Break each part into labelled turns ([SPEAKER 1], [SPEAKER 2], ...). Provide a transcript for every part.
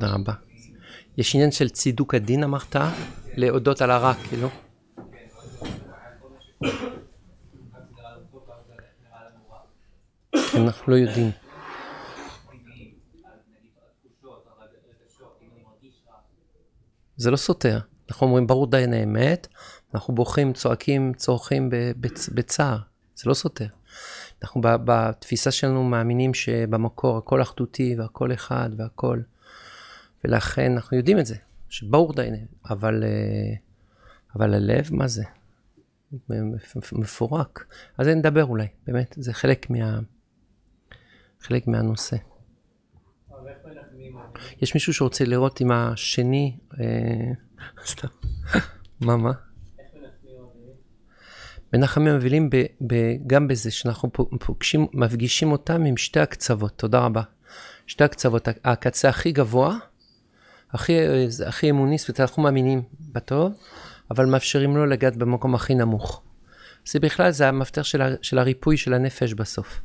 [SPEAKER 1] תודה רבה. יש עניין של צידוק הדין אמרת? להודות על הרע, כאילו? אנחנו לא יודעים. זה לא סותר. אנחנו אומרים, ברור דיין האמת, אנחנו בוכים, צועקים, צורכים בצער. זה לא סותר. אנחנו בתפיסה שלנו מאמינים שבמקור הכל אחדותי והכל אחד והכל... ולכן אנחנו יודעים את זה, שברור דיינה, אבל, אה, אבל הלב, מה זה? מפורק. על זה נדבר אולי, באמת, זה חלק, מה, חלק מהנושא. יש מישהו שרוצה לראות עם השני, אה, סתם, מה מה? מנחמים מבלים גם בזה שאנחנו פוגשים, מפגישים אותם עם שתי הקצוות, תודה רבה. שתי הקצוות, הקצה הכי גבוה הכי, הכי אמוני, זאת אומרת, אנחנו מאמינים בטוב, אבל מאפשרים לו לגעת במקום הכי נמוך. זה בכלל, זה המפתח של, של הריפוי של הנפש בסוף.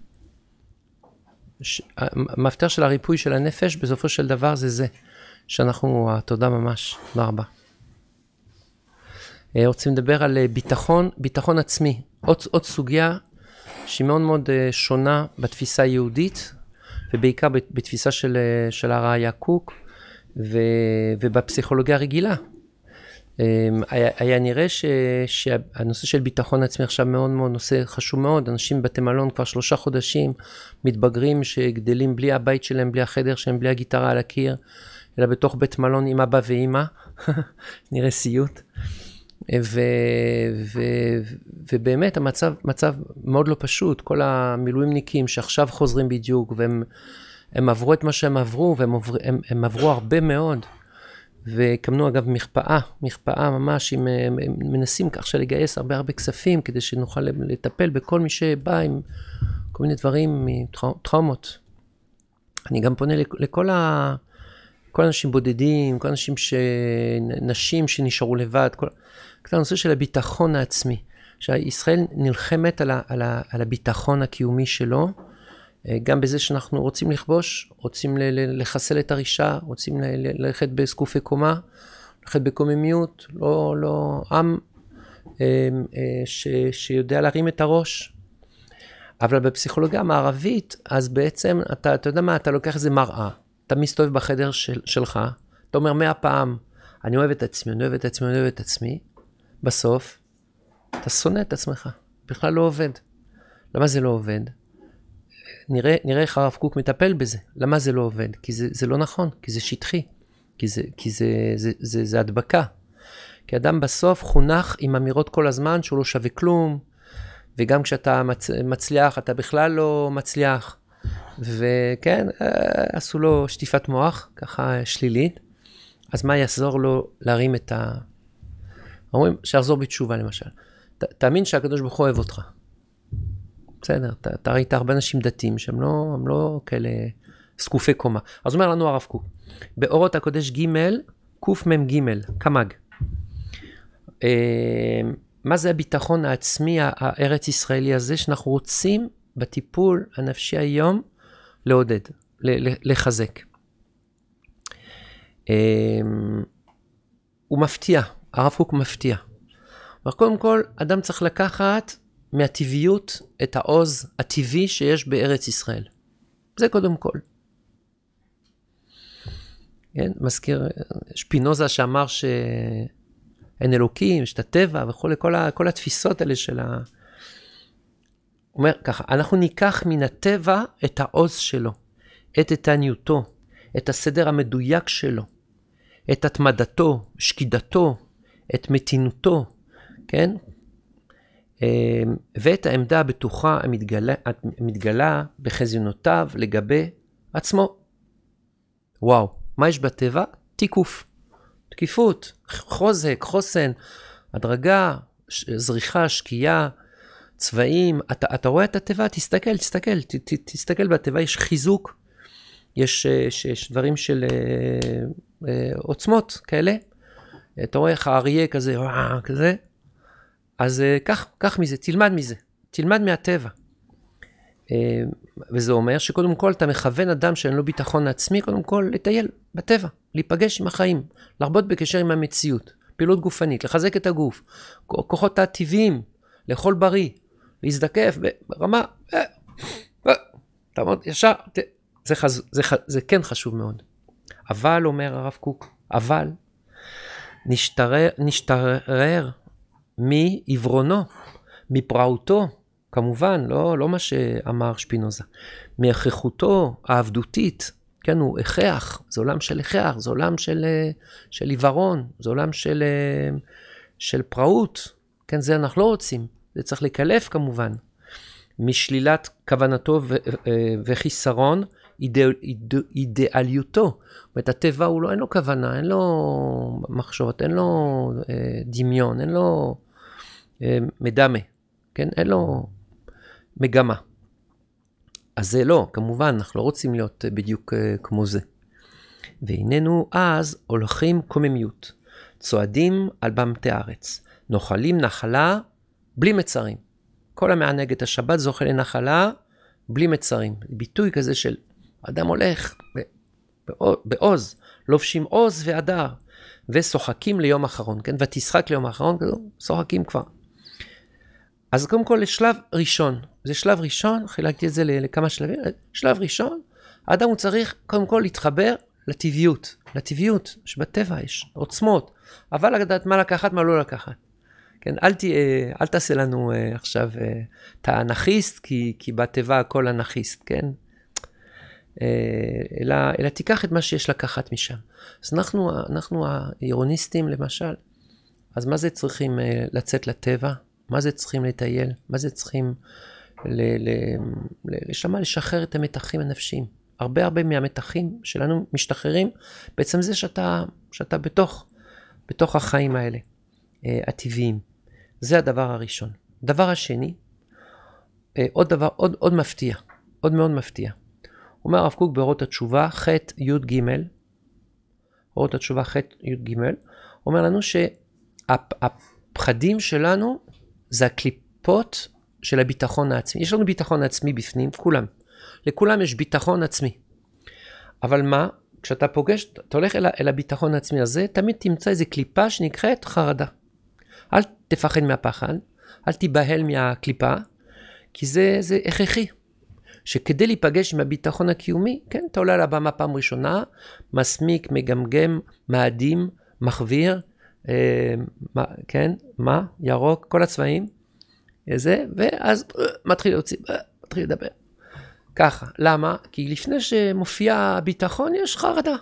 [SPEAKER 1] המפתח של הריפוי של הנפש בסופו של דבר זה זה, שאנחנו, תודה ממש, תודה רבה. אה, רוצים לדבר על אה, ביטחון, ביטחון עצמי. עוד, עוד סוגיה שהיא מאוד מאוד אה, שונה בתפיסה היהודית, ובעיקר בתפיסה של, של הרעיה קוק, ו, ובפסיכולוגיה הרגילה. אמ, היה, היה נראה ש, שהנושא של ביטחון עצמי עכשיו מאוד מאוד נושא חשוב מאוד, אנשים בבתי מלון כבר שלושה חודשים, מתבגרים שגדלים בלי הבית שלהם, בלי החדר שלהם, בלי הגיטרה על הקיר, אלא בתוך בית מלון עם אבא ואימא, נראה סיוט. ו, ו, ו, ובאמת המצב מצב מאוד לא פשוט, כל המילואימניקים שעכשיו חוזרים בדיוק והם... הם עברו את מה שהם עברו, והם עבר, הם, הם עברו הרבה מאוד. והקמנו אגב מכפאה, מכפאה ממש, עם, הם, הם מנסים עכשיו לגייס הרבה הרבה כספים כדי שנוכל לטפל בכל מי שבא עם כל מיני דברים, טראומות. אני גם פונה לכל ה... כל האנשים בודדים, כל האנשים ש... נשים שנשארו לבד, כל... כל הנושא של הביטחון העצמי. שישראל נלחמת על, ה... על, ה... על הביטחון הקיומי שלו, אה, גם בזה שאנחנו רוצים לכבוש, רוצים לחסל את הרישה, רוצים ללכת בזקופי קומה, ללכת בקוממיות, לא, לא עם אה, אה, ש, שיודע להרים את הראש. אבל בפסיכולוגיה המערבית, אז בעצם, אתה, אתה יודע מה, אתה לוקח איזה מראה, אתה מסתובב בחדר של, שלך, אתה אומר מאה פעם, אני אוהב את עצמי, אני אוהב את עצמי, אני אוהב את עצמי, בסוף, אתה שונא את עצמך, בכלל לא עובד. למה זה לא עובד? נראה, נראה איך הרב קוק מטפל בזה. למה זה לא עובד? כי זה, זה לא נכון, כי זה שטחי, כי, זה, כי זה, זה, זה, זה זה הדבקה. כי אדם בסוף חונך עם אמירות כל הזמן שהוא לא שווה כלום, וגם כשאתה מצ, מצליח, אתה בכלל לא מצליח. וכן, אה, עשו לו שטיפת מוח, ככה שלילית. אז מה יחזור לו להרים את ה... אומרים, שיחזור בתשובה למשל. ת, תאמין שהקדוש ברוך הוא אוהב אותך. בסדר, אתה, אתה ראית הרבה אנשים דתיים שהם לא, לא כאלה זקופי קומה. אז אומר לנו הרב קוק, באורות הקודש ג' קמ"ג, קמ"ג. אמ, מה זה הביטחון העצמי הארץ ישראלי הזה שאנחנו רוצים בטיפול הנפשי היום לעודד, לחזק. אמ, הוא מפתיע, הרב קוק מפתיע. אבל קודם כל, אדם צריך לקחת מהטבעיות את העוז הטבעי שיש בארץ ישראל. זה קודם כל. כן? מזכיר שפינוזה שאמר שאין אלוקים, יש את הטבע וכולי, כל, ה, כל התפיסות האלה של ה... אומר ככה, אנחנו ניקח מן הטבע את העוז שלו, את איתניותו, את הסדר המדויק שלו, את התמדתו, שקידתו, את מתינותו, כן? אה, ואת העמדה הבטוחה המתגלה, המתגלה בחזיונותיו לגבי עצמו. וואו, מה יש בטבע? תיקוף. תקיפות, חוזק, חוסן, הדרגה, זריחה, שקיעה, צבעים. אתה, אתה רואה את הטבע? תסתכל, תסתכל, ת, ת, תסתכל בטבע, יש חיזוק, יש, יש, אה, יש דברים של אה, אה, עוצמות כאלה. אתה רואה איך האריה כזה, אה, כזה. אז אה, קח, מזה, תלמד מזה, תלמד מהטבע. אה, וזה אומר שקודם כל אתה מכוון אדם שאין לו ביטחון עצמי, קודם כל לטייל בטבע, להיפגש עם החיים, לרבות בקשר עם המציאות, פעילות גופנית, לחזק את הגוף, כוחות הטבעיים, לאכול בריא, להזדקף ברמה, אה, תעמוד ישר, זה, חז... זה, זה כן חשוב מאוד. אבל, אומר הרב קוק, אבל, נשתרר, נשתרר מעיוורונו, מפרעותו, כמובן, לא, לא מה שאמר שפינוזה, מהכרחותו העבדותית, כן, הוא הכרח, זה עולם של הכרח, זה עולם של, אה, של עיוורון, זה עולם של, אה, של פראות, כן, זה אנחנו לא רוצים, זה צריך לקלף כמובן. משלילת כוונתו ו, אה, וחיסרון, אידא, אידא, אידאליותו. זאת אומרת, הטבע הוא לא, אין לו כוונה, אין לו מחשבות, אין לו אה, דמיון, אין לו... מדמה, כן? אין לו מגמה. אז זה לא, כמובן, אנחנו לא רוצים להיות אה, בדיוק אה, כמו זה. והננו אז הולכים קוממיות, צועדים על במתי ארץ, נוחלים נחלה בלי מצרים. כל המענג את השבת זוכה לנחלה בלי מצרים. ביטוי כזה של אדם הולך בעוז, לובשים עוז והדר, ושוחקים ליום אחרון, כן? ותשחק ליום אחרון, האחרון, שוחקים כבר. אז קודם כל לשלב ראשון. זה שלב ראשון, חילקתי את זה לכמה שלבים. שלב ראשון, האדם הוא צריך קודם כל להתחבר לטבעיות. לטבעיות שבטבע יש, עוצמות. אבל לדעת מה לקחת, מה לא לקחת. כן, אל, ת, אל תעשה לנו אה, עכשיו, אה, את האנכיסט, כי, כי בטבע הכל אנכיסט, כן? אה, אלא, אלא תיקח את מה שיש לקחת משם. אז אנחנו, אנחנו האירוניסטים, למשל, אז מה זה צריכים לצאת לטבע? מה זה צריכים לטייל? מה זה צריכים... ל- ל- ל- שמה לשחרר את המתחים הנפשיים. הרבה הרבה מהמתחים שלנו משתחררים בעצם זה שאתה, שאתה בתוך, בתוך החיים האלה, אה, הטבעיים. זה הדבר הראשון. דבר השני, אה, עוד דבר, עוד, עוד מפתיע, עוד מאוד מפתיע. אומר הרב קוק באורות התשובה, ח' י"ג, אורות התשובה ח' י"ג, אומר לנו שהפחדים שלנו זה הקליפות של הביטחון העצמי. יש לנו ביטחון עצמי בפנים, כולם. לכולם יש ביטחון עצמי. אבל מה, כשאתה פוגש, אתה הולך אל, אל הביטחון העצמי הזה, תמיד תמצא איזה קליפה שנקראת חרדה. אל תפחד מהפחד, אל תיבהל מהקליפה, כי זה, זה הכרחי. שכדי להיפגש עם הביטחון הקיומי, כן, אתה עולה על הבמה פעם ראשונה, מסמיק, מגמגם, מאדים, מחוויר, אה, מה, כן, מה, ירוק, כל הצבעים, אה, זה, ואז אה, מתחיל להוציא, אה, מתחיל לדבר. ככה, למה? כי לפני שמופיע הביטחון יש חרדה.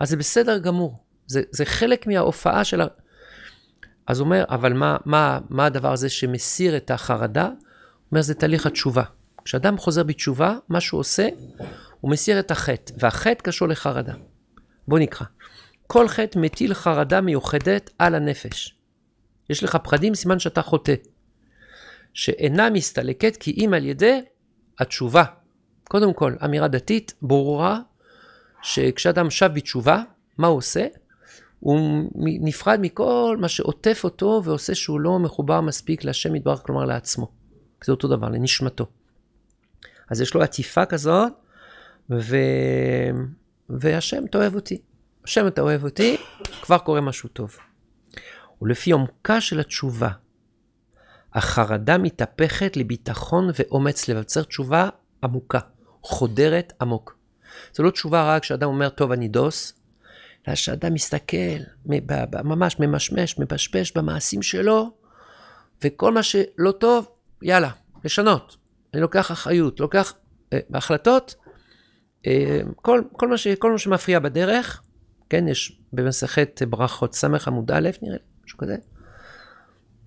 [SPEAKER 1] אז זה בסדר גמור, זה, זה חלק מההופעה של ה... אז הוא אומר, אבל מה, מה, מה הדבר הזה שמסיר את החרדה? הוא אומר, זה תהליך התשובה. כשאדם חוזר בתשובה, מה שהוא עושה, הוא מסיר את החטא, והחטא קשור לחרדה. בואו נקרא. כל חטא מטיל חרדה מיוחדת על הנפש. יש לך פחדים, סימן שאתה חוטא. שאינה מסתלקת כי אם על ידי התשובה. קודם כל, אמירה דתית ברורה, שכשאדם שב בתשובה, מה הוא עושה? הוא נפרד מכל מה שעוטף אותו ועושה שהוא לא מחובר מספיק להשם יתברך, כלומר לעצמו. זה אותו דבר, לנשמתו. אז יש לו עטיפה כזאת, ו... והשם תאהב אותי. השם אתה אוהב אותי, כבר קורה משהו טוב. ולפי עומקה של התשובה, החרדה מתהפכת לביטחון ואומץ לבצר תשובה עמוקה, חודרת עמוק. זו לא תשובה רק כשאדם אומר, טוב, אני דוס, אלא כשאדם מסתכל, ממש ממשמש, מפשפש במעשים שלו, וכל מה שלא טוב, יאללה, לשנות. אני לוקח אחריות, לוקח אה, החלטות, אה, כל, כל, מה ש, כל מה שמפריע בדרך, כן, יש במסכת ברכות ס' עמוד א', נראה לי, משהו כזה.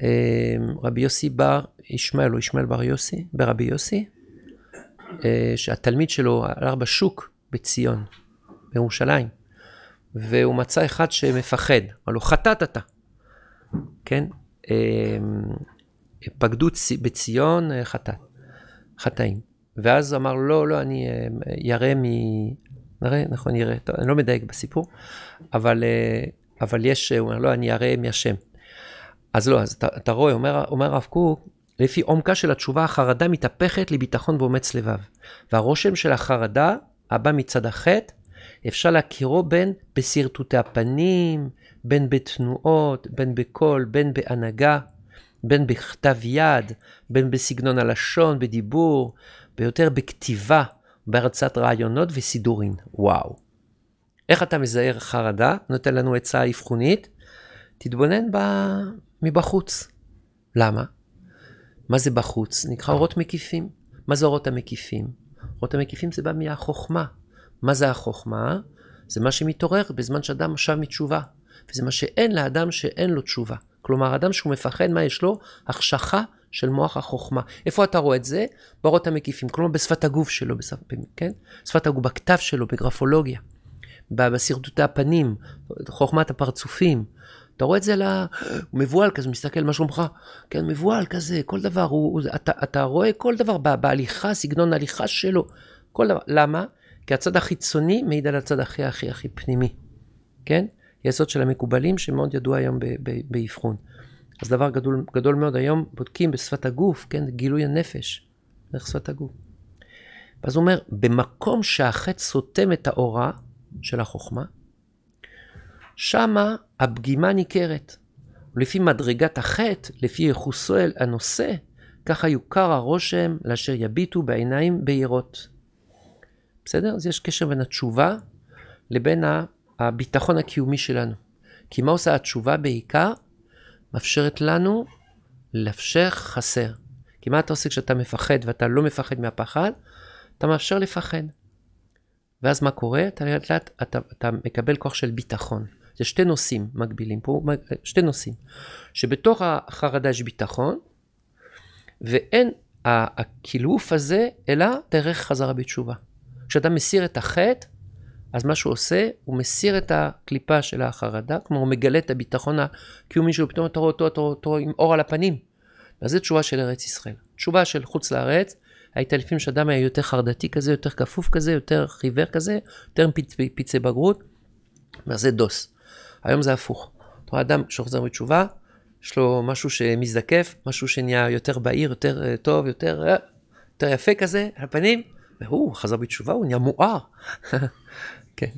[SPEAKER 1] אמ, רבי יוסי בר ישמעאל, או ישמעאל בר יוסי, ברבי יוסי, אה, שהתלמיד שלו עלה בשוק בציון, בירושלים, והוא מצא אחד שמפחד, אמר לו, חטאת אתה, כן? אמ, פקדו בציון, אה, חטא, חטאים. ואז אמר, לא, לא, אני אה, ירא מ... נראה, נכון, נראה. טוב, אני לא מדייק בסיפור, אבל, אה, אבל יש, אה, הוא אומר, לא, אני אראה מי השם. אז לא, אז אתה, אתה רואה, אומר, אומר הרב קוק, לפי עומקה של התשובה, החרדה מתהפכת לביטחון ואומץ לבב. והרושם של החרדה, הבא מצד החטא, אפשר להכירו בין בשרטוטי הפנים, בין בתנועות, בין בקול, בין בהנהגה, בין בכתב יד, בין בסגנון הלשון, בדיבור, ביותר בכתיבה. בהרצת רעיונות וסידורים. וואו. איך אתה מזהר חרדה? נותן לנו עצה אבחונית. תתבונן ב... מבחוץ. למה? מה זה בחוץ? נקרא אורות מקיפים. מה זה אורות המקיפים? אורות המקיפים זה בא מהחוכמה. מה זה החוכמה? זה מה שמתעורר בזמן שאדם שב מתשובה. וזה מה שאין לאדם שאין לו תשובה. כלומר, אדם שהוא מפחד, מה יש לו? החשכה של מוח החוכמה. איפה אתה רואה את זה? באורות המקיפים, כלומר בשפת הגוף שלו, בשפ... כן? שפת הגוף, בכתב שלו, בגרפולוגיה, בשרטוטי הפנים, חוכמת הפרצופים. אתה רואה את זה על ל... הוא מבוהל כזה, מסתכל מה שלומך, כן, מבוהל כזה, כל דבר, הוא, הוא, אתה, אתה רואה כל דבר בהליכה, סגנון ההליכה שלו, כל דבר. למה? כי הצד החיצוני מעיד על הצד הכי הכי הכי פנימי, כן? יסוד של המקובלים שמאוד ידוע היום באבחון. ב- אז דבר גדול, גדול מאוד, היום בודקים בשפת הגוף, כן, גילוי הנפש, דרך שפת הגוף. ואז הוא אומר, במקום שהחץ סותם את האורה של החוכמה, שמה הפגימה ניכרת. ולפי מדרגת החטא, לפי יחוסו אל הנושא, ככה יוכר הרושם לאשר יביטו בעיניים בהירות. בסדר? אז יש קשר בין התשובה לבין הביטחון הקיומי שלנו. כי מה עושה התשובה בעיקר? מאפשרת לנו לאפשר חסר. כי מה אתה עושה כשאתה מפחד ואתה לא מפחד מהפחד? אתה מאפשר לפחד. ואז מה קורה? אתה לאט לאט אתה, אתה מקבל כוח של ביטחון. זה שתי נושאים מקבילים פה, שתי נושאים. שבתוך החרדה יש ביטחון, ואין הקילוף הזה, אלא דרך חזרה בתשובה. כשאתה מסיר את החטא, אז מה שהוא עושה, הוא מסיר את הקליפה של החרדה, כלומר הוא מגלה את הביטחון הקיומי שלו, פתאום אתה רואה אותו, אותו, אותו עם אור על הפנים. אז זו תשובה של ארץ ישראל. תשובה של חוץ לארץ, הייתה לפעמים שאדם היה יותר חרדתי כזה, יותר כפוף כזה, יותר חיוור כזה, יותר פצ, פצעי בגרות, ואז זה דוס. היום זה הפוך. אתה רואה אדם שחוזר בתשובה, יש לו משהו שמזדקף, משהו שנהיה יותר בהיר, יותר אה, טוב, יותר, אה, יותר יפה כזה, על הפנים, והוא חזר בתשובה, הוא נהיה מואר. כן.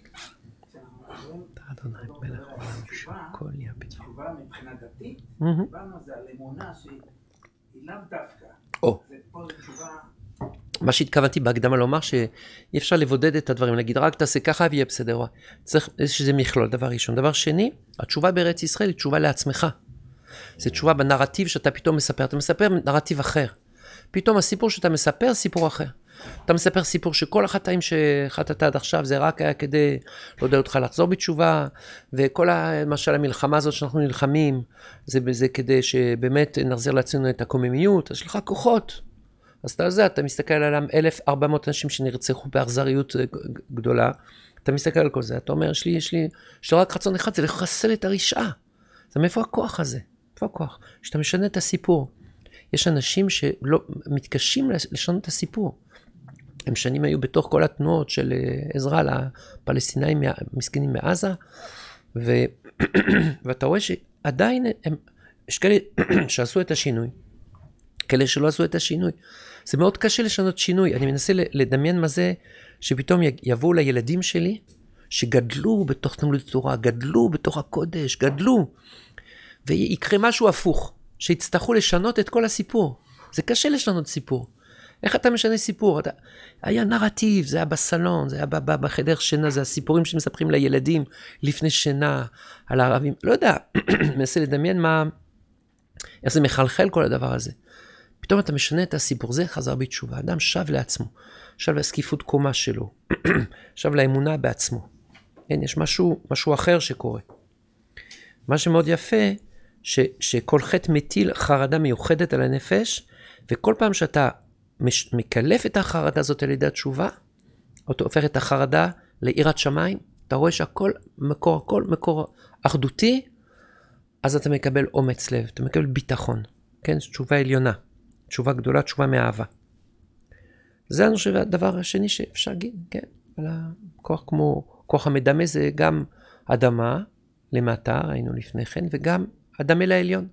[SPEAKER 1] מה שהתכוונתי בהקדמה לומר, שאי אפשר לבודד את הדברים, להגיד רק תעשה ככה ויהיה בסדר. צריך איזה מכלול, דבר ראשון. דבר שני, התשובה בארץ ישראל היא תשובה לעצמך. זו תשובה בנרטיב שאתה פתאום מספר. אתה מספר נרטיב אחר. פתאום הסיפור שאתה מספר, סיפור אחר. אתה מספר סיפור שכל החטאים שחטאת עד עכשיו, זה רק היה כדי לעודד לא אותך לחזור בתשובה, וכל, ה, למשל, המלחמה הזאת שאנחנו נלחמים, זה, זה כדי שבאמת נחזיר לעצמנו את הקוממיות, יש לך כוחות. אז אתה יודע, אתה מסתכל על 1,400 אנשים שנרצחו באכזריות אה, גדולה, אתה מסתכל על כל זה, אתה אומר, יש לי, יש לי, יש לי רק רצון אחד, זה לחסל את הרשעה. אז מאיפה הכוח הזה? איפה הכוח? כשאתה משנה את הסיפור. יש אנשים שמתקשים לשנות את הסיפור. הם שנים היו בתוך כל התנועות של אה, עזרה לפלסטינאים המסכנים מעזה, ו... ואתה רואה שעדיין הם, יש כאלה שעשו את השינוי, כאלה שלא עשו את השינוי. זה מאוד קשה לשנות שינוי, אני מנסה לדמיין מה זה שפתאום יבואו לילדים שלי, שגדלו בתוך תמלות תורה, גדלו בתוך הקודש, גדלו, ויקרה משהו הפוך, שיצטרכו לשנות את כל הסיפור. זה קשה לשנות סיפור. איך אתה משנה סיפור? אתה... היה נרטיב, זה היה בסלון, זה היה בחדר שינה, זה הסיפורים שמספרים לילדים לפני שינה, על הערבים, לא יודע, מנסה לדמיין מה, איך זה מחלחל כל הדבר הזה. פתאום אתה משנה את הסיפור, זה חזר בתשובה, אדם שב לעצמו, שב לזקיפות קומה שלו, שב לאמונה בעצמו. כן, יש משהו, משהו אחר שקורה. מה שמאוד יפה, ש, שכל חטא מטיל חרדה מיוחדת על הנפש, וכל פעם שאתה מש, מקלף את החרדה הזאת על ידי התשובה, או אתה הופך את החרדה ליראת שמיים, אתה רואה שהכל מקור, הכל מקור אחדותי, אז אתה מקבל אומץ לב, אתה מקבל ביטחון, כן? זו תשובה עליונה, תשובה גדולה, תשובה מאהבה. זה אני חושב הדבר השני שאפשר להגיד, כן? על הכוח כמו, כוח המדמה זה גם אדמה למטה, ראינו לפני כן, וגם אדמה לעליון.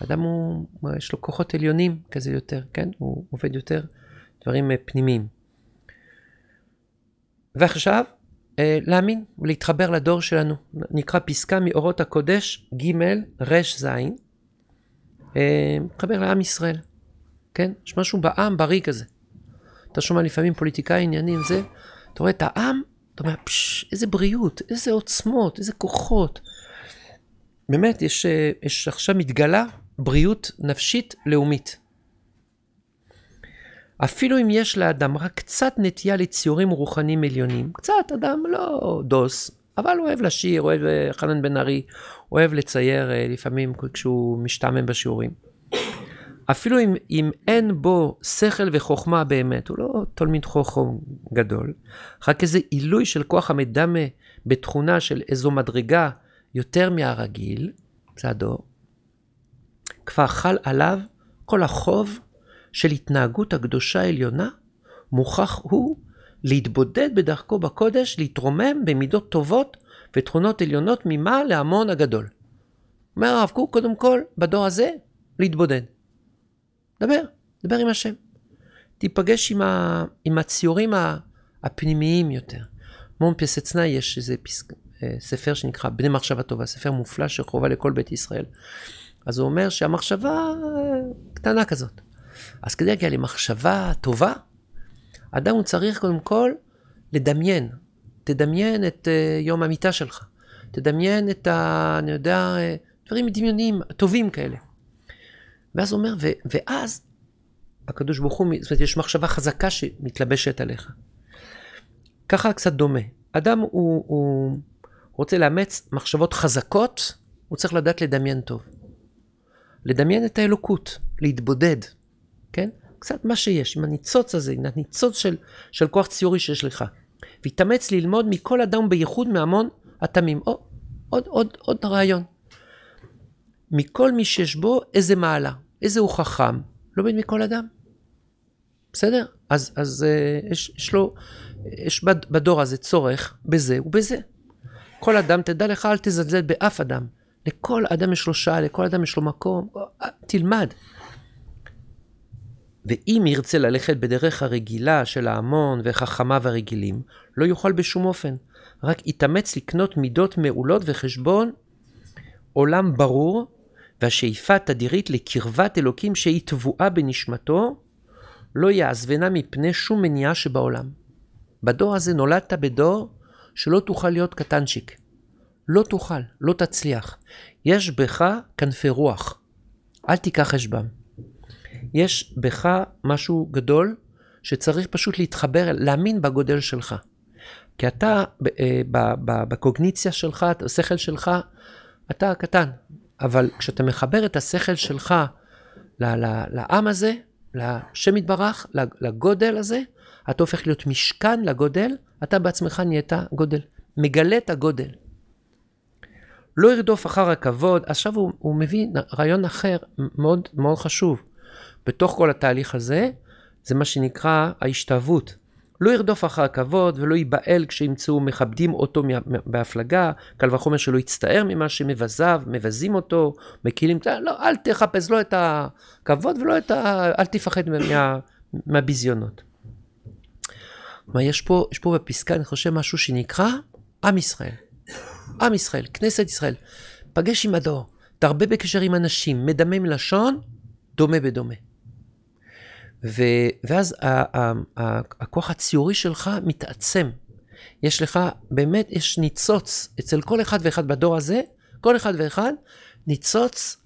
[SPEAKER 1] האדם הוא, יש לו כוחות עליונים כזה יותר, כן? הוא עובד יותר דברים אה, פנימיים. ועכשיו, אה, להאמין ולהתחבר לדור שלנו. נקרא פסקה מאורות הקודש ג' רז אה, מתחבר לעם ישראל, כן? יש משהו בעם בריא כזה. אתה שומע לפעמים פוליטיקאים, עניינים, זה, אתה רואה את העם, אתה אומר, פשש, איזה בריאות, איזה עוצמות, איזה כוחות. באמת, יש, יש עכשיו מתגלה בריאות נפשית לאומית. אפילו אם יש לאדם רק קצת נטייה לציורים רוחניים עליונים, קצת, אדם לא דוס, אבל אוהב לשיר, אוהב אה, חנן בן ארי, אוהב לצייר אה, לפעמים כשהוא משתעמם בשיעורים. אפילו אם, אם אין בו שכל וחוכמה באמת, הוא לא תולמיד חוכם גדול, רק איזה עילוי של כוח המדמה בתכונה של איזו מדרגה יותר מהרגיל, זה הדור, כבר חל עליו כל החוב של התנהגות הקדושה העליונה, מוכרח הוא להתבודד בדרכו בקודש, להתרומם במידות טובות ותכונות עליונות ממה להמון הגדול. אומר הרב קוק, קודם כל, בדור הזה, להתבודד. דבר, דבר עם השם. תיפגש עם, ה, עם הציורים הפנימיים יותר. מום פסצנה, יש איזה פסק, אה, ספר שנקרא בני מחשבה טובה, ספר מופלא שחובה לכל בית ישראל. אז הוא אומר שהמחשבה אה, קטנה כזאת. אז כדי להגיע למחשבה טובה, אדם הוא צריך קודם כל לדמיין. תדמיין את אה, יום המיטה שלך. תדמיין את ה... אני יודע, אה, דברים דמיוניים, טובים כאלה. ואז הוא אומר, ו, ואז הקדוש ברוך הוא, זאת אומרת, יש מחשבה חזקה שמתלבשת עליך. ככה קצת דומה. אדם הוא, הוא רוצה לאמץ מחשבות חזקות, הוא צריך לדעת לדמיין טוב. לדמיין את האלוקות, להתבודד, כן? קצת מה שיש, עם הניצוץ הזה, עם הניצוץ של, של כוח ציורי שיש לך. והתאמץ ללמוד מכל אדם בייחוד מהמון התמים. או, עוד, עוד, עוד רעיון. מכל מי שיש בו איזה מעלה, איזה הוא חכם, לומד מכל אדם. בסדר? אז, אז אה, יש, יש לו, יש בדור הזה צורך בזה ובזה. כל אדם, תדע לך, אל תזלזל באף אדם. לכל אדם יש לו שעה, לכל אדם יש לו מקום, אה, תלמד. ואם ירצה ללכת בדרך הרגילה של ההמון וחכמיו הרגילים, לא יוכל בשום אופן. רק יתאמץ לקנות מידות מעולות וחשבון עולם ברור, והשאיפה התדירית לקרבת אלוקים שהיא תבואה בנשמתו, לא יעזבנה מפני שום מניעה שבעולם. בדור הזה נולדת בדור שלא תוכל להיות קטנצ'יק. לא תוכל, לא תצליח. יש בך כנפי רוח, אל תיקח חשבם. יש בך משהו גדול שצריך פשוט להתחבר, להאמין בגודל שלך. כי אתה, אה, בקוגניציה שלך, השכל שלך, אתה קטן. אבל כשאתה מחבר את השכל שלך לעם הזה, לשם יתברך, לגודל הזה, אתה הופך להיות משכן לגודל, אתה בעצמך נהיית גודל. מגלה את הגודל. לא ירדוף אחר הכבוד. עכשיו הוא, הוא מביא רעיון אחר מאוד מאוד חשוב. בתוך כל התהליך הזה, זה מה שנקרא ההשתאבות. לא ירדוף אחר הכבוד ולא ייבהל כשימצאו מכבדים אותו בהפלגה, קל וחומר שלא יצטער ממה שמבזיו, מבזים אותו, מקילים, לא, אל תחפש לא את הכבוד ולא את ה... אל תפחד מה, מהביזיונות. מה יש פה, יש פה בפסקה, אני חושב, משהו שנקרא עם ישראל. עם ישראל, כנסת ישראל. פגש עם הדור, תרבה בקשר עם אנשים, מדמה מלשון, דומה בדומה. ו, ואז ה, ה, ה, הכוח הציורי שלך מתעצם. יש לך, באמת, יש ניצוץ אצל כל אחד ואחד בדור הזה, כל אחד ואחד, ניצוץ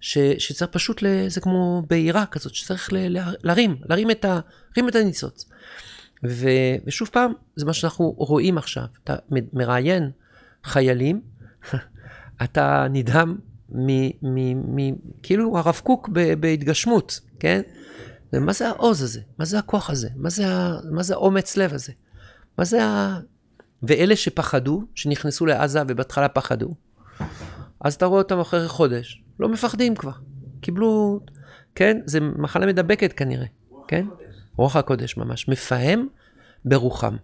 [SPEAKER 1] ש, שצריך פשוט, ל, זה כמו בעירה כזאת, שצריך ל, ל- להרים, להרים את, ה, להרים את הניצוץ. ו, ושוב פעם, זה מה שאנחנו רואים עכשיו. אתה מראיין חיילים, אתה נדהם מ... מ, מ מ... כאילו הרב קוק ב, בהתגשמות, כן? ומה זה העוז הזה? מה זה הכוח הזה? מה זה, ה, מה זה האומץ לב הזה? מה זה ה... ואלה שפחדו, שנכנסו לעזה ובהתחלה פחדו, אז אתה רואה אותם אחרי חודש, לא מפחדים כבר. קיבלו, כן? זה מחלה מדבקת כנראה, כן? רוח כן? הקודש. רוח הקודש ממש. מפהם ברוחם.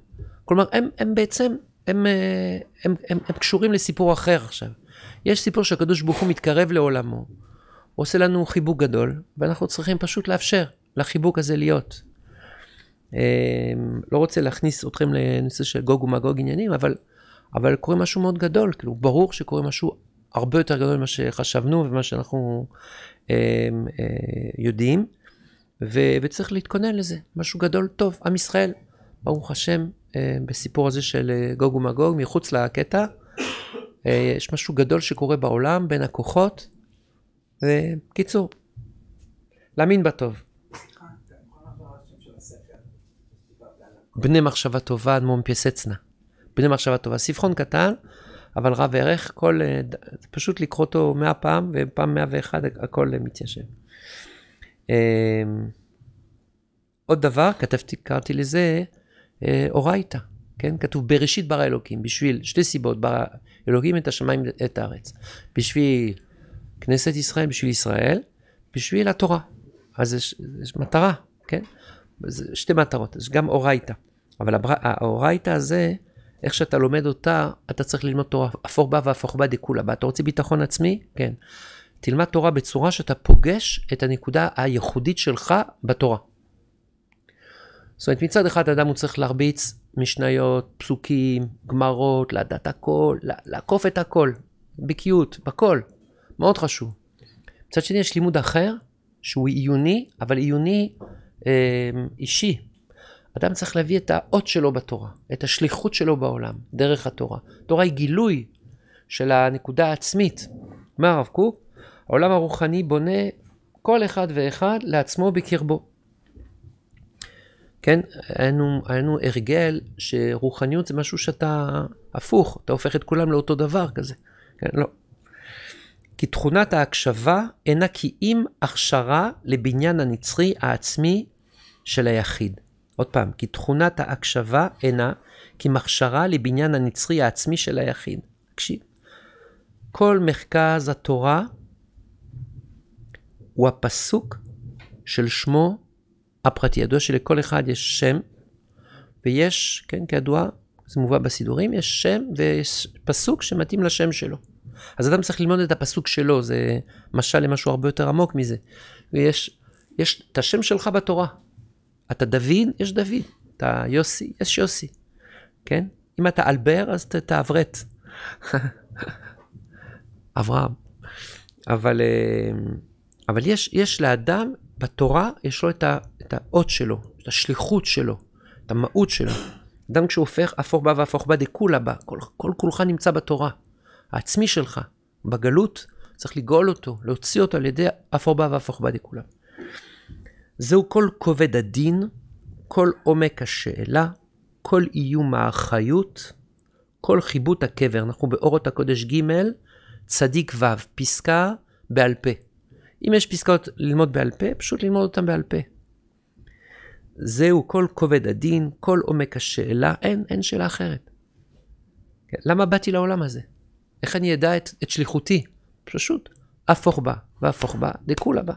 [SPEAKER 1] כלומר, הם, הם בעצם הם, אה, הם, הם, הם קשורים לסיפור אחר עכשיו. יש סיפור שהקדוש ברוך הוא מתקרב לעולמו, הוא עושה לנו חיבוק גדול, ואנחנו צריכים פשוט לאפשר לחיבוק הזה להיות. אה, לא רוצה להכניס אתכם לנושא של גוג ומגוג עניינים, אבל, אבל קורה משהו מאוד גדול, כאילו ברור שקורה משהו הרבה יותר גדול ממה שחשבנו ומה שאנחנו הם, אה, יודעים, ו, וצריך להתכונן לזה, משהו גדול טוב, עם ישראל, ברוך השם, אה, בסיפור הזה של אה, גוג ומגוג, מחוץ לקטע. אה, יש משהו גדול שקורה בעולם בין הכוחות. קיצור, להאמין בטוב. בני מחשבה טובה, אדמו"ר פייסצנה. בני מחשבה טובה. סבחון קטן, אבל רב ערך, כל, פשוט לקרוא אותו מאה פעם, ופעם מאה ואחד הכל מתיישב. עוד דבר, כתבתי, קראתי לזה, אה, אורייתא, כן? כתוב בראשית ברא אלוקים, בשביל שתי סיבות, ברא אלוקים את השמיים את הארץ. בשביל כנסת ישראל, בשביל ישראל, בשביל התורה. אז יש, יש מטרה, כן? זה שתי מטרות, יש גם אורייתא. אבל האורייתא הזה, איך שאתה לומד אותה, אתה צריך ללמוד תורה, הפוך בה והפוך בה דכולה בה. אתה רוצה ביטחון עצמי? כן. תלמד תורה בצורה שאתה פוגש את הנקודה הייחודית שלך בתורה. זאת אומרת, מצד אחד אדם הוא צריך להרביץ משניות, פסוקים, גמרות, לדעת הכל, לעקוף את הכל, בקיאות, בכל. מאוד חשוב. מצד שני, יש לימוד אחר, שהוא עיוני, אבל עיוני אה, אישי. אדם צריך להביא את האות שלו בתורה, את השליחות שלו בעולם, דרך התורה. תורה היא גילוי של הנקודה העצמית. אומר הרב קוק, העולם הרוחני בונה כל אחד ואחד לעצמו בקרבו. כן, היה לנו הרגל שרוחניות זה משהו שאתה הפוך, אתה הופך את כולם לאותו דבר כזה. כן, לא. כי תכונת ההקשבה אינה כי אם הכשרה לבניין הנצחי העצמי של היחיד. עוד פעם, כי תכונת ההקשבה אינה כי מכשרה לבניין הנצרי העצמי של היחיד. תקשיב. כל מרכז התורה הוא הפסוק של שמו הפרטי. ידוע שלכל אחד יש שם, ויש, כן, כידוע, זה מובא בסידורים, יש שם ויש פסוק שמתאים לשם שלו. אז אדם צריך ללמוד את הפסוק שלו, זה משל למשהו הרבה יותר עמוק מזה. ויש יש את השם שלך בתורה. אתה דוד, יש דוד. אתה יוסי, יש יוסי. כן? אם אתה אלבר, אז אתה אברת. אברהם. אבל, אה, אבל יש, יש לאדם, בתורה, יש לו את ה... את האות שלו, את השליחות שלו, את המהות שלו. אדם כשהוא הופך, הפוך בה והפוך בה דכולה בה, כל, כל כולך נמצא בתורה. העצמי שלך, בגלות, צריך לגאול אותו, להוציא אותו על ידי הפוך בה והפוך בה דכולה. זהו כל כובד הדין, כל עומק השאלה, כל איום האחריות, כל חיבוט הקבר. אנחנו באורות הקודש ג', צדיק ו', פסקה בעל פה. אם יש פסקאות ללמוד בעל פה, פשוט ללמוד אותן בעל פה. זהו כל כובד הדין, כל עומק השאלה, אין, אין שאלה אחרת. כן, למה באתי לעולם הזה? איך אני אדע את, את שליחותי? פשוט, הפוך בה, והפוך בה, דכולה בה.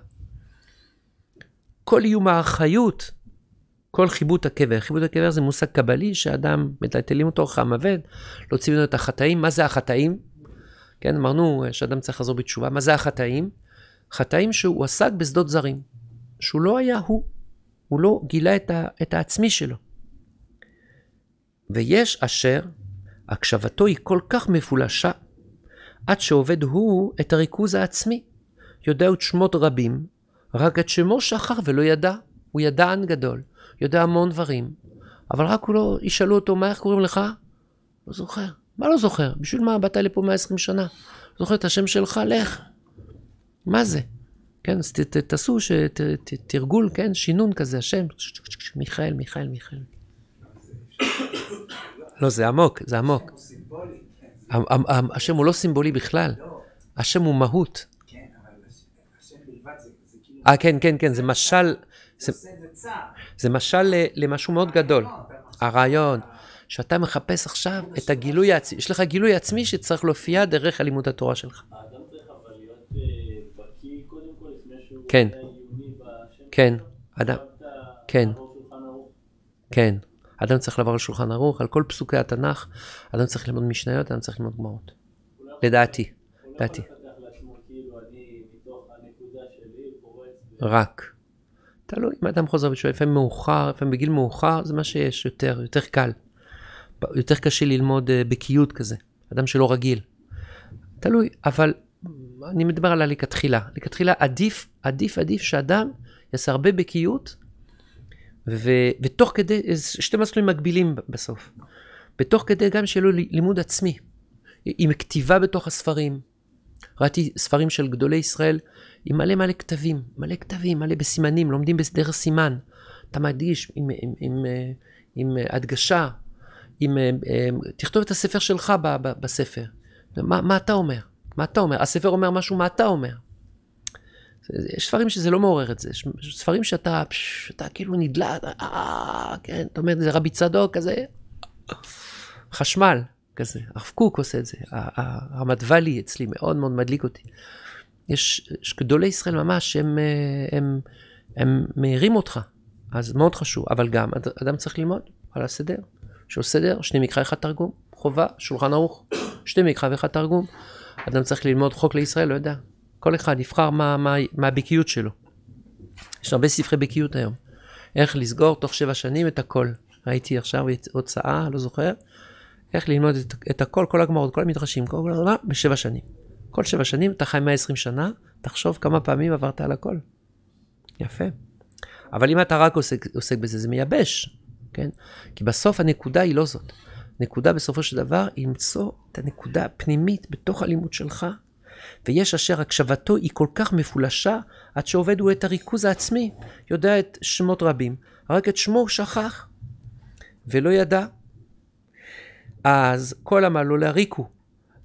[SPEAKER 1] כל איום האחריות, כל חיבוט הקבר. חיבוט הקבר זה מושג קבלי שאדם, מטלטלים אותו אחרי המוות, להוציא ממנו את החטאים. מה זה החטאים? כן, אמרנו אה, שאדם צריך לחזור בתשובה. מה זה החטאים? חטאים שהוא עסק בשדות זרים, שהוא לא היה הוא. הוא לא גילה את, ה, את העצמי שלו. ויש אשר הקשבתו היא כל כך מפולשה, עד שעובד הוא את הריכוז העצמי. יודע את שמות רבים, רק את שמו שכח ולא ידע. הוא ידען גדול, יודע המון דברים, אבל רק הוא לא, ישאלו אותו, מה, איך קוראים לך? לא זוכר. מה לא זוכר? בשביל מה באת לפה 120 שנה? זוכר את השם שלך? לך. מה זה? כן, אז ת, ת, תעשו ש, ת, ת, תרגול, כן, שינון כזה, השם, מיכאל, מיכאל, מיכאל. לא, זה עמוק, זה עמוק. לא, השם הוא לא סימבולי בכלל, לא. השם הוא מהות. כן, כאילו- אה, כן, כן, כן, זה משל, זה משל למשהו מאוד גדול. הרעיון, שאתה מחפש עכשיו את הגילוי העצמי, יש לך גילוי עצמי שצריך להופיע דרך הלימוד התורה שלך. האדם צריך אבל להיות... אה, כן. כן. אדם. כן. כן. אדם צריך לעבור על שולחן ערוך, על כל פסוקי התנ"ך, אדם צריך ללמוד משניות, אדם צריך ללמוד גמרות. לדעתי. לדעתי. רק. תלוי אם אדם חוזר בשביל, לפעמים מאוחר, לפעמים בגיל מאוחר, זה מה שיש יותר, יותר קל. יותר קשה ללמוד אה, בקיות כזה, אדם שלא רגיל. תלוי, אבל אני מדבר על הלכתחילה. לכתחילה עדיף, עדיף, עדיף שאדם יעשה הרבה בקיאות, ו, ותוך כדי, שתי מסלולים מקבילים בסוף. בתוך כדי גם שיהיה לו לימוד עצמי, עם כתיבה בתוך הספרים. ראיתי ספרים של גדולי ישראל עם מלא מלא כתבים, מלא כתבים, מלא בסימנים, לומדים דרך סימן. אתה מדגיש עם, עם, עם, עם, עם הדגשה, עם, עם, אה, אה, תכתוב את הספר שלך ב, ב, בספר. מה, מה אתה אומר? מה אתה אומר? הספר אומר משהו, מה אתה אומר? יש ספרים שזה לא מעורר את זה, יש ספרים שאתה, פש, אתה כאילו נדלה, אה, כן, אתה אומר, זה רבי צדוק כזה, חשמל כזה, הרב קוק עושה את זה, המדוולי אצלי מאוד מאוד מדליק אותי. יש, יש גדולי ישראל ממש, הם, אה, הם, הם מעירים אותך, אז מאוד חשוב, אבל גם אדם צריך ללמוד על הסדר, שהוא סדר, שני מקרא אחד תרגום, חובה, שולחן ערוך, שני מקרא ואחד תרגום. אדם צריך ללמוד חוק לישראל, לא יודע. כל אחד יבחר מה, מה, מה הבקיאות שלו. יש הרבה ספרי בקיאות היום. איך לסגור תוך שבע שנים את הכל. ראיתי עכשיו הוצאה, לא זוכר. איך ללמוד את, את הכל, כל הגמרות, כל המדרשים, כל הגמרא, בשבע שנים. כל שבע שנים, אתה חי 120 שנה, תחשוב כמה פעמים עברת על הכל. יפה. אבל אם אתה רק עוסק, עוסק בזה, זה מייבש, כן? כי בסוף הנקודה היא לא זאת. נקודה בסופו של דבר היא למצוא את הנקודה הפנימית בתוך הלימוד שלך, ויש אשר הקשבתו היא כל כך מפולשה, עד שעובד הוא את הריכוז העצמי, יודע את שמות רבים, רק את שמו הוא שכח, ולא ידע. אז כל עמלו לא להריקו,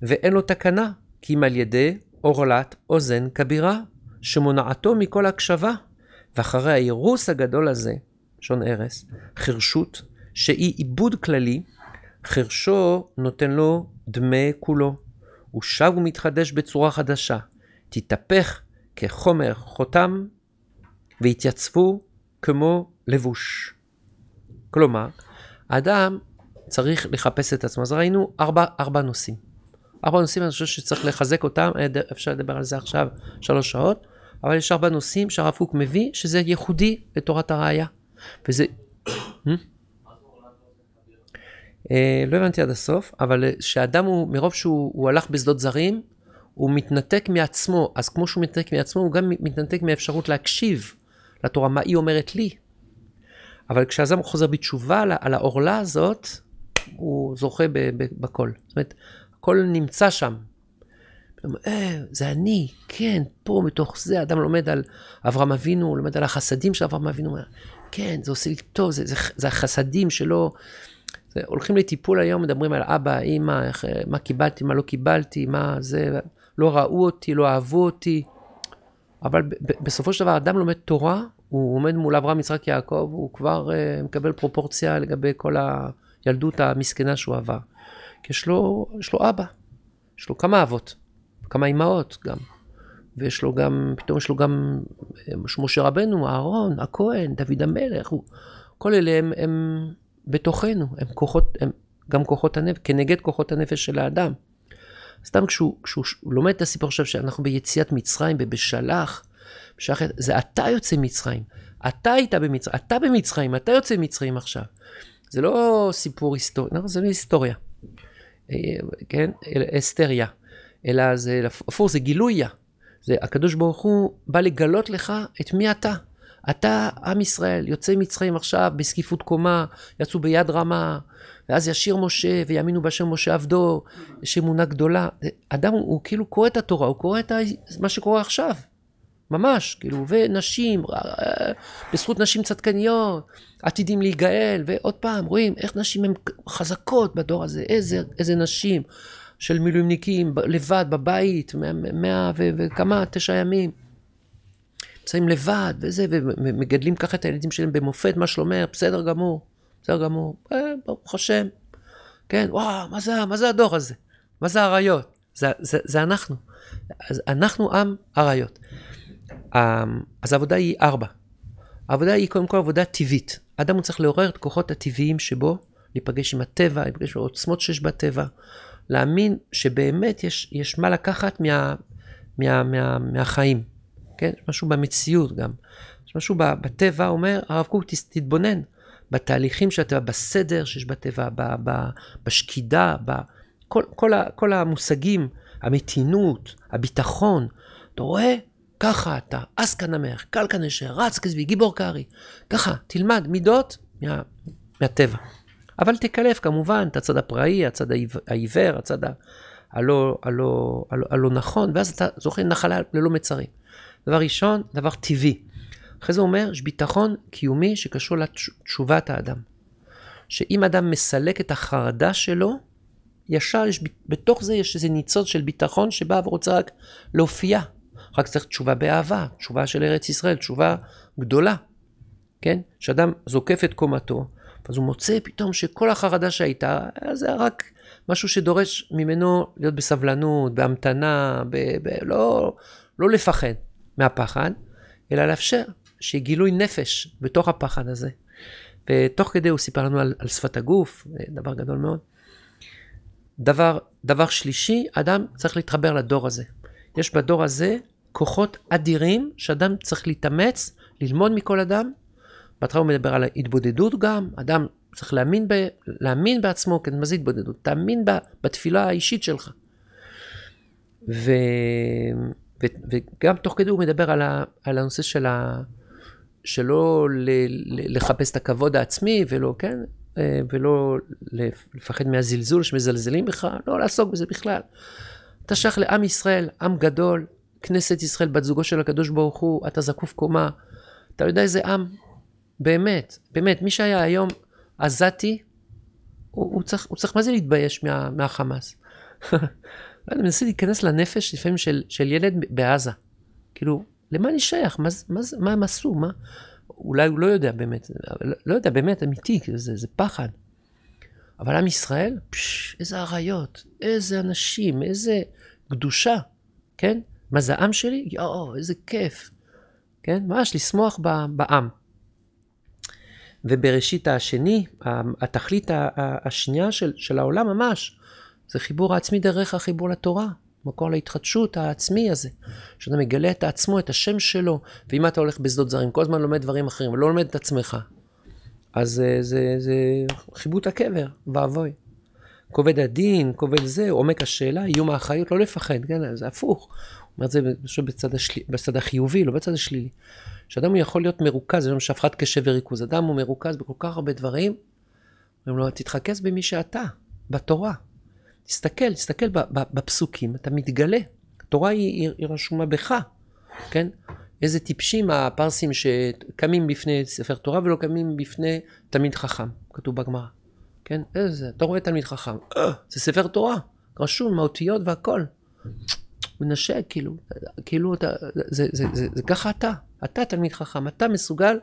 [SPEAKER 1] ואין לו תקנה, כי אם על ידי עורלת אוזן כבירה, שמונעתו מכל הקשבה, ואחרי האירוס הגדול הזה, שון ארס, חירשות, שהיא עיבוד כללי, חרשו נותן לו דמי כולו. הוא שב ומתחדש בצורה חדשה. תתהפך כחומר חותם והתייצבו כמו לבוש. כלומר, אדם צריך לחפש את עצמו. אז ראינו ארבע, ארבע נושאים. ארבע נושאים, אני חושב שצריך לחזק אותם, אה, אפשר לדבר על זה עכשיו שלוש שעות, אבל יש ארבע נושאים שהרב קוק מביא, שזה ייחודי לתורת הראייה. וזה... Hmm? אה, לא הבנתי עד הסוף, אבל אה, שאדם הוא, מרוב שהוא הלך בשדות זרים, הוא מתנתק מעצמו, אז כמו שהוא מתנתק מעצמו, הוא גם מתנתק מהאפשרות להקשיב לתורה, מה היא אומרת לי. אבל כשאדם חוזר בתשובה על על העורלה הזאת, הוא זוכה בכל. זאת אומרת, הכל נמצא שם. אה, זה אני, כן, פה מתוך זה אדם לומד על אברהם אבינו, הוא לומד על החסדים של אברהם אבינו, כן, זה עושה לי טוב, זה, זה, זה החסדים שלא... זה, הולכים לטיפול היום, מדברים על אבא, אימא, איך, מה קיבלתי, מה לא קיבלתי, מה זה, לא ראו אותי, לא אהבו אותי. אבל בסופו של דבר, אדם לומד תורה, הוא עומד מול אברהם, יצחק, יעקב, הוא כבר uh, מקבל פרופורציה לגבי כל הילדות המסכנה שהוא עבר. כי יש לו, יש לו אבא, יש לו כמה אבות, כמה אימהות גם. ויש לו גם, פתאום יש לו גם, אה, משה רבנו, אהרון, הכהן, דוד המלך, הוא, כל אלה הם, הם בתוכנו, הם כוחות, הם גם כוחות הנפש, כנגד כוחות הנפש של האדם. סתם כשהוא, כשהוא לומד את הסיפור עכשיו שאנחנו ביציאת מצרים, ובשלח, בשלח, זה אתה יוצא מצרים, אתה היית במצרים, אתה במצרים, אתה יוצא מצרים עכשיו. זה לא סיפור היסטורי, לא, זה לא היסטוריה, אה, כן? אל, אסתריה, אלא זה, הפוך, זה גילויה. זה הקדוש ברוך הוא בא לגלות לך את מי אתה. אתה, עם ישראל, יוצא מצרים עכשיו בזקיפות קומה, יצאו ביד רמה, ואז ישיר משה, ויאמינו בשם משה עבדו, יש אמונה גדולה. אדם, הוא, הוא כאילו קורא את התורה, הוא קורא את ה, מה שקורה עכשיו. ממש, כאילו, ונשים, אה, בזכות נשים צדקניות, עתידים להיגאל, ועוד פעם, רואים איך נשים הן חזקות בדור הזה, איזה, איזה נשים של מילואימניקים, לבד, בבית, מאה וכמה, תשע ימים. נמצאים לבד וזה, ומגדלים ככה את הילדים שלהם במופת, מה שלומך, בסדר גמור, בסדר גמור, אה, ברוך השם, כן, וואו, מה זה, מה זה הדור הזה? מה זה אריות? זה, זה, זה אנחנו. אז אנחנו עם אריות. אמ, אז העבודה היא ארבע. העבודה היא קודם כל עבודה טבעית. אדם הוא צריך לעורר את כוחות הטבעיים שבו, להיפגש עם הטבע, להיפגש עם העוצמות שיש בטבע, להאמין שבאמת יש, יש מה לקחת מה, מה, מה, מהחיים. כן? יש משהו במציאות גם. יש משהו בטבע אומר, הרב קוק תתבונן בתהליכים של הטבע, בסדר שיש בטבע, ב, ב, בשקידה, ב, כל, כל, ה, כל המושגים, המתינות, הביטחון. אתה רואה? ככה אתה, אז כנמך, קל כנשר, רץ כזבי, גיבור קארי. ככה, תלמד מידות מה, מהטבע. אבל תקלף כמובן את הצד הפראי, הצד העיוור, הצד הלא, הלא, הלא, הלא הלא נכון, ואז אתה זוכר נחלה ללא מצרים. דבר ראשון, דבר טבעי. אחרי זה הוא אומר, יש ביטחון קיומי שקשור לתשובת האדם. שאם אדם מסלק את החרדה שלו, ישר יש, בתוך זה יש איזה ניצוץ של ביטחון שבא ורוצה רק להופיע. אחר כך צריך תשובה באהבה, תשובה של ארץ ישראל, תשובה גדולה, כן? שאדם זוקף את קומתו, אז הוא מוצא פתאום שכל החרדה שהייתה, זה רק משהו שדורש ממנו להיות בסבלנות, בהמתנה, ב- ב- לא, לא לפחד. מהפחד, אלא לאפשר שיהיה גילוי נפש בתוך הפחד הזה. ותוך כדי הוא סיפר לנו על, על שפת הגוף, אה, דבר גדול מאוד. דבר, דבר שלישי, אדם צריך להתחבר לדור הזה. יש בדור הזה כוחות אדירים שאדם צריך להתאמץ, ללמוד מכל אדם. בהתחלה הוא מדבר על ההתבודדות גם, אדם צריך להאמין, ב, להאמין בעצמו, כן, מה זה התבודדות? תאמין ב, בתפילה האישית שלך. ו... וגם תוך כדי הוא מדבר על, ה, על הנושא של ה... שלא ל, ל, לחפש את הכבוד העצמי ולא, כן, אה, ולא לפחד מהזלזול שמזלזלים בך, לא לעסוק בזה בכלל. אתה שייך לעם ישראל, עם גדול, כנסת ישראל, בת זוגו של הקדוש ברוך הוא, אתה זקוף קומה. אתה יודע איזה עם, באמת, באמת, מי שהיה היום עזתי, הוא, הוא צריך, הוא צריך מה זה להתבייש מה, מהחמאס. לא ואני מנסה להיכנס לנפש לפעמים של, של ילד בעזה. כאילו, למה אני שייך? מה, מה, מה הם עשו? מה? אולי הוא לא יודע באמת, לא, לא, יודע באמת, אמיתי, כאילו, זה, זה פחד. אבל עם ישראל, פש, איזה אריות, איזה אנשים, איזה קדושה, כן? מה זה העם שלי? יואו, איזה כיף, כן? ממש לשמוח ב, בעם. ובראשית השני, התכלית השנייה של, של העולם ממש, זה חיבור העצמי דרך החיבור לתורה, מקור להתחדשות העצמי הזה, שאתה מגלה את עצמו, את השם שלו, ואם אתה הולך בשדות זרים, כל הזמן לומד דברים אחרים, ולא לומד את עצמך, אז זה, אה, זה, זה חיבוט הקבר, ואבוי. כובד הדין, כובד זה, עומק השאלה, איום האחריות, לא לפחד, כן, זה הפוך. הוא אומר את זה בצד, השל... בצד החיובי, לא בצד השלילי. שאדם הוא יכול להיות מרוכז, זה לא משפחת קשב וריכוז. אדם הוא מרוכז בכל כך הרבה דברים, אומרים לו, תתחכז במי שאתה, בתורה. תסתכל, תסתכל בפסוקים, אתה מתגלה. התורה היא, היא היא רשומה בך, כן? איזה טיפשים הפרסים שקמים בפני ספר תורה ולא קמים בפני תלמיד חכם, כתוב בגמרא. כן? איזה, אתה רואה תלמיד חכם, אה, זה ספר תורה, רשום, האותיות והכל. הוא נשק, כאילו, כאילו אתה, זה, זה, זה, זה, זה ככה אתה, אתה תלמיד חכם, אתה מסוגל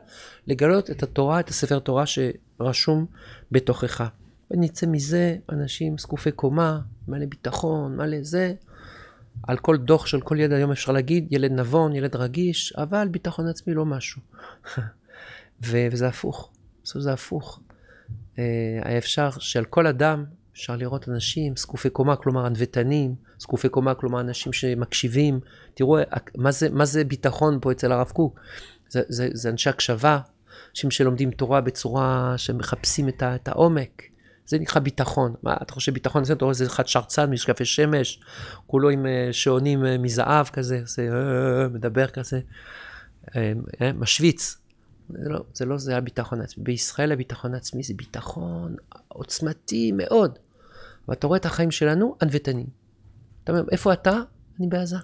[SPEAKER 1] לגלות את התורה, את הספר תורה שרשום בתוכך. ונצא מזה אנשים זקופי קומה, מלא ביטחון, מלא זה. על כל דוח של כל ילד היום אפשר להגיד, ילד נבון, ילד רגיש, אבל ביטחון עצמי לא משהו. ו- וזה הפוך, בסוף זה הפוך. אה, היה אפשר שעל כל אדם אפשר לראות אנשים זקופי קומה, כלומר ענוותנים, זקופי קומה, כלומר אנשים שמקשיבים. תראו מה זה, מה זה ביטחון פה אצל הרב קוק. זה, זה, זה אנשי הקשבה, אנשים שלומדים תורה בצורה שמחפשים את, ה, את העומק. זה נקרא ביטחון. מה, אתה חושב ביטחון, אתה רואה איזה אחד שרצן, משקפי שמש, כולו עם אה, שעונים אה, מזהב כזה, זה אה, מדבר כזה, אמ, משוויץ. זה לא זה, לא, זה הביטחון העצמי. בישראל הביטחון העצמי זה ביטחון עוצמתי מאוד. ואתה רואה את החיים שלנו, ענוותנים. אתה אומר, איפה אתה? אני בעזה.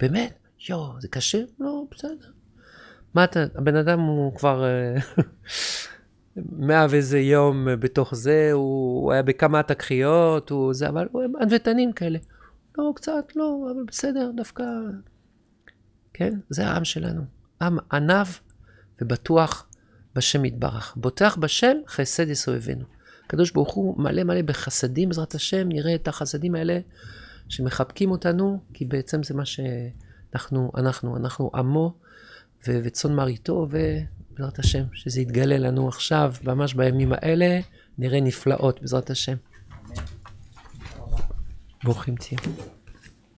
[SPEAKER 1] באמת? יואו, זה קשה? לא, בסדר. מה אתה, הבן אדם הוא כבר... מאה ואיזה יום בתוך זה, הוא, הוא היה בכמה תקחיות, הוא זה, אבל הוא היה ענוותנים כאלה. לא, קצת, לא, אבל בסדר, דווקא... כן, זה העם שלנו. עם עניו ובטוח בשם יתברך. בוטח בשם, חסד יסובבנו. הקדוש ברוך הוא מלא מלא בחסדים, בעזרת השם, נראה את החסדים האלה שמחבקים אותנו, כי בעצם זה מה שאנחנו, אנחנו, אנחנו עמו וצאן מרעיתו, ו... בעזרת השם, שזה יתגלה לנו עכשיו, ממש בימים האלה, נראה נפלאות, בעזרת השם. ברוכים תהיו.